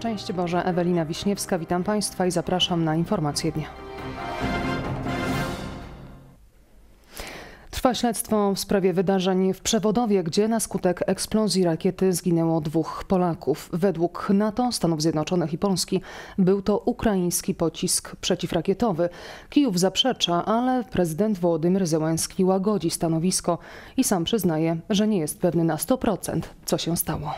Szczęść Boże, Ewelina Wiśniewska, witam Państwa i zapraszam na informacje dnia. Trwa śledztwo w sprawie wydarzeń w Przewodowie, gdzie na skutek eksplozji rakiety zginęło dwóch Polaków. Według NATO, Stanów Zjednoczonych i Polski był to ukraiński pocisk przeciwrakietowy. Kijów zaprzecza, ale prezydent Wołodymyr Zełenski łagodzi stanowisko i sam przyznaje, że nie jest pewny na 100%, co się stało.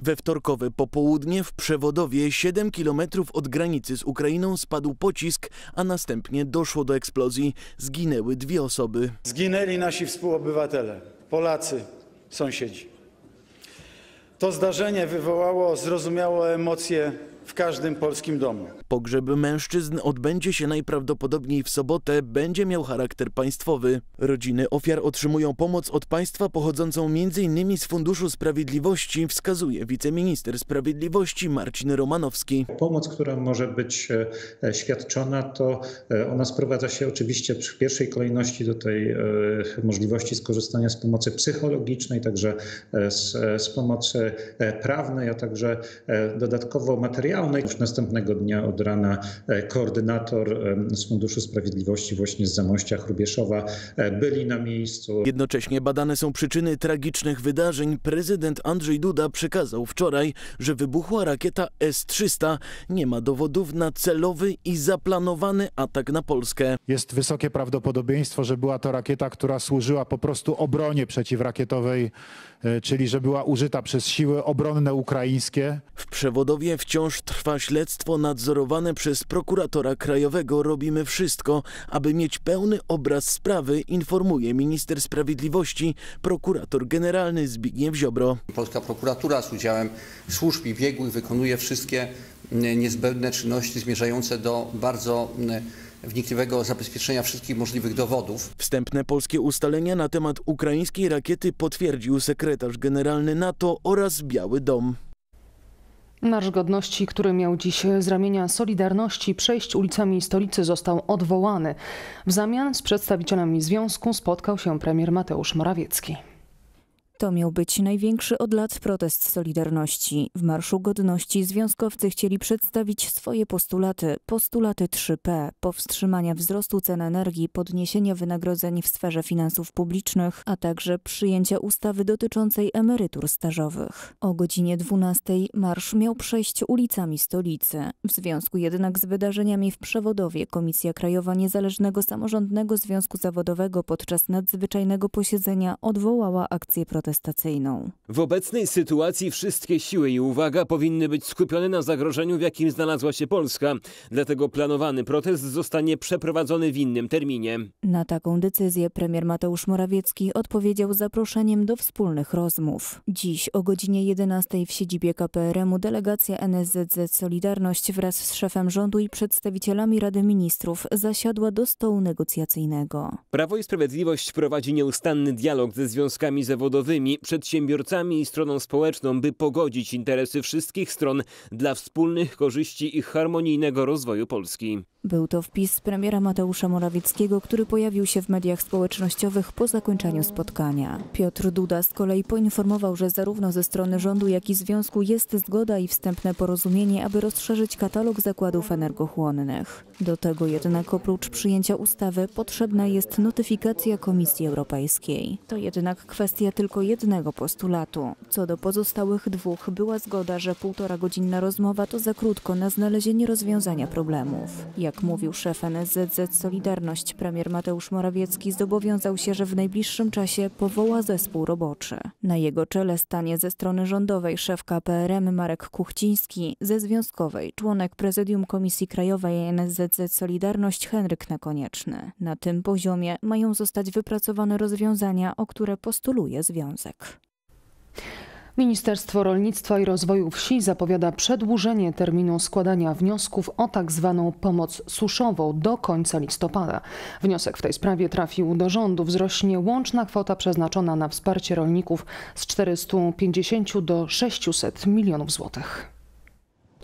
We wtorkowe popołudnie w Przewodowie, 7 km od granicy z Ukrainą, spadł pocisk, a następnie doszło do eksplozji. Zginęły dwie osoby. Zginęli nasi współobywatele, Polacy, sąsiedzi. To zdarzenie wywołało zrozumiałe emocje w każdym polskim domu. Pogrzeb mężczyzn odbędzie się najprawdopodobniej w sobotę, będzie miał charakter państwowy. Rodziny ofiar otrzymują pomoc od państwa pochodzącą m.in. z Funduszu Sprawiedliwości, wskazuje wiceminister sprawiedliwości Marcin Romanowski. Pomoc, która może być e, e, świadczona, to e, ona sprowadza się oczywiście w pierwszej kolejności do tej możliwości skorzystania z pomocy psychologicznej, także z, z pomocy prawnej, a także dodatkowo materialnej materialnej. Już następnego dnia od rana e, koordynator e, z Funduszu Sprawiedliwości właśnie z Zamościa Chrubieszowa e, byli na miejscu. Jednocześnie badane są przyczyny tragicznych wydarzeń. Prezydent Andrzej Duda przekazał wczoraj, że wybuchła rakieta S-300. Nie ma dowodów na celowy i zaplanowany atak na Polskę. Jest wysokie prawdopodobieństwo, że była to rakieta, która służyła po prostu obronie przeciwrakietowej, czyli że była użyta przez siły obronne ukraińskie. W przewodowie wciąż trwa śledztwo nadzorowane przez prokuratora krajowego. Robimy wszystko, aby mieć pełny obraz sprawy, informuje minister sprawiedliwości, prokurator generalny Zbigniew Ziobro. Polska prokuratura z udziałem służb i biegłych wykonuje wszystkie mm, niezbędne czynności zmierzające do bardzo mm, wnikliwego zabezpieczenia wszystkich możliwych dowodów. Wstępne polskie ustalenia na temat ukraińskiej rakiety potwierdził sekretarz generalny NATO oraz Biały Dom. Marsz Godności, który miał dziś z ramienia Solidarności przejść ulicami stolicy, został odwołany. W zamian z przedstawicielami związku spotkał się premier Mateusz Morawiecki. To miał być największy od lat protest Solidarności. W Marszu Godności związkowcy chcieli przedstawić swoje postulaty, postulaty 3P, powstrzymania wzrostu cen energii, podniesienia wynagrodzeń w sferze finansów publicznych, a także przyjęcia ustawy dotyczącej emerytur stażowych. O godzinie 12 marsz miał przejść ulicami stolicy. W związku jednak z wydarzeniami w Przewodowie Komisja Krajowa Niezależnego Samorządnego Związku Zawodowego podczas nadzwyczajnego posiedzenia odwołała akcję protestu kontestacyjną. W obecnej sytuacji wszystkie siły i uwaga powinny być skupione na zagrożeniu, w jakim znalazła się Polska. Dlatego planowany protest zostanie przeprowadzony w innym terminie. Na taką decyzję premier Mateusz Morawiecki odpowiedział zaproszeniem do wspólnych rozmów. Dziś o godzinie 11 w siedzibie KPRM-u delegacja NSZZ Solidarność wraz z szefem rządu i przedstawicielami Rady Ministrów zasiadła do stołu negocjacyjnego. Prawo i Sprawiedliwość prowadzi nieustanny dialog ze związkami zawodowymi zawodowymi, przedsiębiorcami i stroną społeczną, by pogodzić interesy wszystkich stron dla wspólnych korzyści i harmonijnego rozwoju Polski. Był to wpis premiera Mateusza Morawieckiego, który pojawił się w mediach społecznościowych po zakończeniu spotkania. Piotr Duda z kolei poinformował, że zarówno ze strony rządu, jak i związku jest zgoda i wstępne porozumienie, aby rozszerzyć katalog zakładów energochłonnych. Do tego jednak oprócz przyjęcia ustawy potrzebna jest notyfikacja Komisji Europejskiej. To jednak kwestia tylko jednego postulatu. Co do pozostałych dwóch, była zgoda, że półtora godzinna rozmowa to za krótko na znalezienie rozwiązania problemów. Jak jak mówił szef NSZZ Solidarność, premier Mateusz Morawiecki zobowiązał się, że w najbliższym czasie powoła zespół roboczy. Na jego czele stanie ze strony rządowej szef KPRM Marek Kuchciński, ze związkowej członek prezydium Komisji Krajowej NSZZ Solidarność Henryk Nekonieczny. Na tym poziomie mają zostać wypracowane rozwiązania, o które postuluje związek. Ministerstwo Rolnictwa i Rozwoju Wsi zapowiada przedłużenie terminu składania wniosków o tak zwaną pomoc suszową do końca listopada. Wniosek w tej sprawie trafił do rządu. Wzrośnie łączna kwota przeznaczona na wsparcie rolników z 450 do 600 milionów złotych.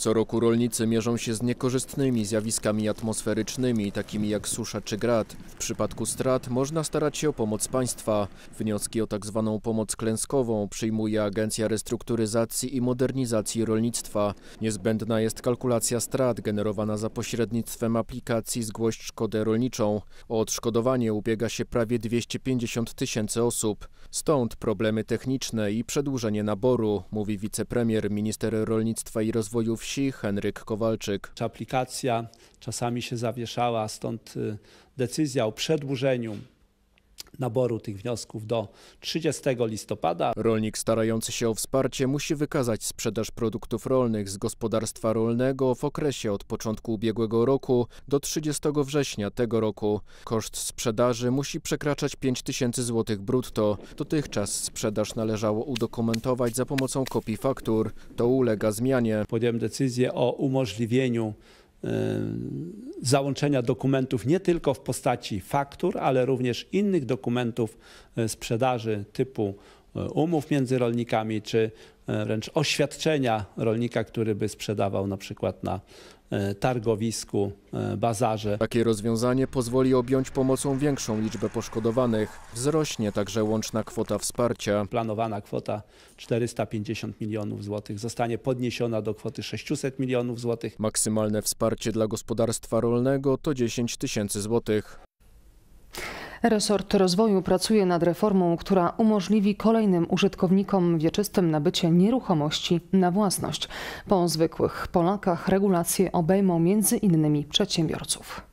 Co roku rolnicy mierzą się z niekorzystnymi zjawiskami atmosferycznymi, takimi jak susza czy grad. W przypadku strat można starać się o pomoc państwa. Wnioski o tzw. Tak pomoc klęskową przyjmuje Agencja Restrukturyzacji i Modernizacji Rolnictwa. Niezbędna jest kalkulacja strat generowana za pośrednictwem aplikacji Zgłoś Szkodę Rolniczą. O odszkodowanie ubiega się prawie 250 tysięcy osób. Stąd problemy techniczne i przedłużenie naboru, mówi wicepremier, minister rolnictwa i rozwoju wsi wsi Henryk Kowalczyk. Aplikacja czasami się zawieszała, stąd y, decyzja o przedłużeniu naboru tych wniosków do 30 listopada. Rolnik starający się o wsparcie musi wykazać sprzedaż produktów rolnych z gospodarstwa rolnego w okresie od początku ubiegłego roku do 30 września tego roku. Koszt sprzedaży musi przekraczać 5000 zł brutto. Dotychczas sprzedaż należało udokumentować za pomocą kopii faktur. To ulega zmianie. Podjąłem decyzję o umożliwieniu Y, załączenia dokumentów nie tylko w postaci faktur, ale również innych dokumentów y, sprzedaży typu y, umów między rolnikami, czy wręcz oświadczenia rolnika, który by sprzedawał na przykład na E, targowisku, e, bazarze. Takie rozwiązanie pozwoli objąć pomocą większą liczbę poszkodowanych. Wzrośnie także łączna kwota wsparcia. Planowana kwota 450 milionów złotych zostanie podniesiona do kwoty 600 milionów złotych. Maksymalne wsparcie dla gospodarstwa rolnego to 10 tysięcy złotych. Resort Rozwoju pracuje nad reformą, która umożliwi kolejnym użytkownikom wieczystym nabycie nieruchomości na własność. Po zwykłych Polakach regulacje obejmą między innymi przedsiębiorców.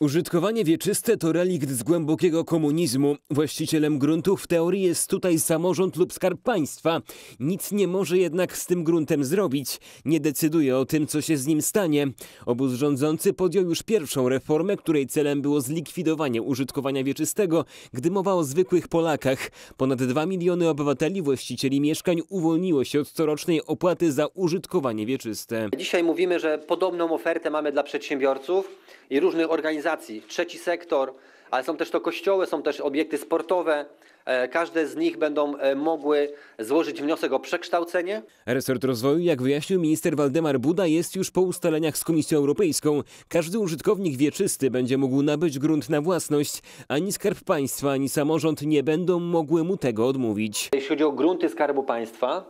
Użytkowanie wieczyste to relikt z głębokiego komunizmu. Właścicielem gruntów w teorii jest tutaj samorząd lub skarb państwa. Nic nie może jednak z tym gruntem zrobić. Nie decyduje o tym, co się z nim stanie. Obóz rządzący podjął już pierwszą reformę, której celem było zlikwidowanie użytkowania wieczystego, gdy mowa o zwykłych Polakach. Ponad 2 miliony obywateli, właścicieli mieszkań uwolniło się od corocznej opłaty za użytkowanie wieczyste. Dzisiaj mówimy, że podobną ofertę mamy dla przedsiębiorców i różnych organizacji organizacji, trzeci sektor, ale są też to kościoły, są też obiekty sportowe. E, każde z nich będą e, mogły złożyć wniosek o przekształcenie. Resort rozwoju, jak wyjaśnił minister Waldemar Buda, jest już po ustaleniach z Komisją Europejską. Każdy użytkownik wieczysty będzie mógł nabyć grunt na własność. Ani Skarb Państwa, ani samorząd nie będą mogły mu tego odmówić. Jeśli chodzi o grunty Skarbu Państwa,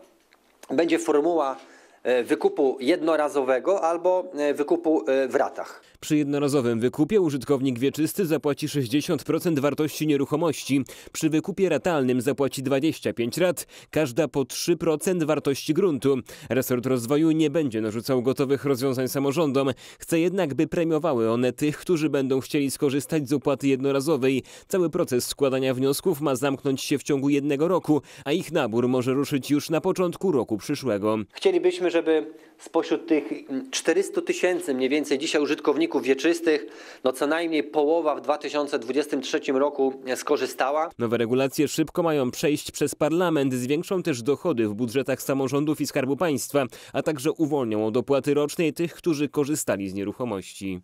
będzie formuła e, wykupu jednorazowego albo wykupu w ratach. Przy jednorazowym wykupie użytkownik wieczysty zapłaci 60% wartości nieruchomości, przy wykupie ratalnym zapłaci 25 rat, każda po 3% wartości gruntu. Resort Rozwoju nie będzie narzucał gotowych rozwiązań samorządom, chce jednak, by premiowały one tych, którzy będą chcieli skorzystać z opłaty jednorazowej. Cały proces składania wniosków ma zamknąć się w ciągu jednego roku, a ich nabór może ruszyć już na początku roku przyszłego. Chcielibyśmy, żeby spośród tych 400 mm, tysięcy mniej więcej dzisiaj użytkowników pracowników wieczystych, no co najmniej połowa w 2023 roku skorzystała. Nowe regulacje szybko mają przejść przez parlament, zwiększą też dochody w budżetach samorządów i Skarbu Państwa, a także uwolnią od opłaty rocznej tych, którzy korzystali z nieruchomości.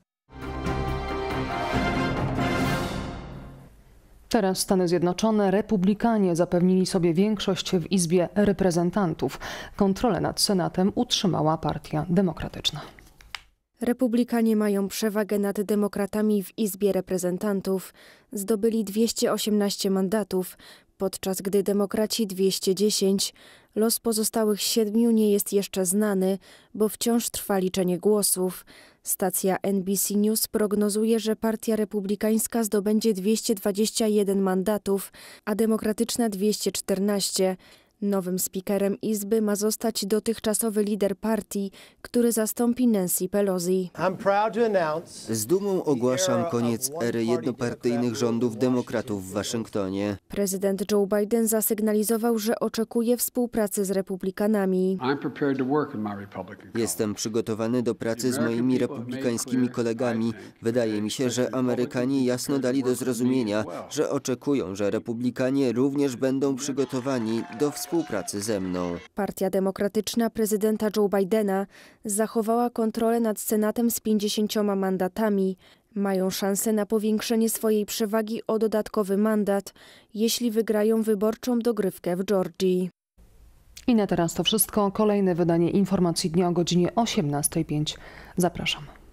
Teraz Stany Zjednoczone, republikanie zapewnili sobie większość w Izbie Reprezentantów. Kontrolę nad Senatem utrzymała Partia Demokratyczna. Republikanie mają przewagę nad demokratami w Izbie Reprezentantów. Zdobyli 218 mandatów, podczas gdy demokraci 210. Los pozostałych siedmiu nie jest jeszcze znany, bo wciąż trwa liczenie głosów. Stacja NBC News prognozuje, że Partia Republikańska zdobędzie 221 mandatów, a Demokratyczna 214. Nowym spikerem Izby ma zostać dotychczasowy lider partii, który zastąpi Nancy Pelosi. Z dumą ogłaszam koniec ery jednopartyjnych rządów demokratów w Waszyngtonie. Prezydent Joe Biden zasygnalizował, że oczekuje współpracy z republikanami. Jestem przygotowany do pracy z moimi republikańskimi kolegami. Wydaje mi się, że Amerykanie jasno dali do zrozumienia, że oczekują, że republikanie również będą przygotowani do współpracy współpracy ze mną. Partia Demokratyczna prezydenta Joe Bidena zachowała kontrolę nad Senatem z 50 mandatami. Mają szansę na powiększenie swojej przewagi o dodatkowy mandat, jeśli wygrają wyborczą dogrywkę w Georgii. I na teraz to wszystko. Kolejne wydanie informacji dnia o godzinie 18.05. Zapraszam.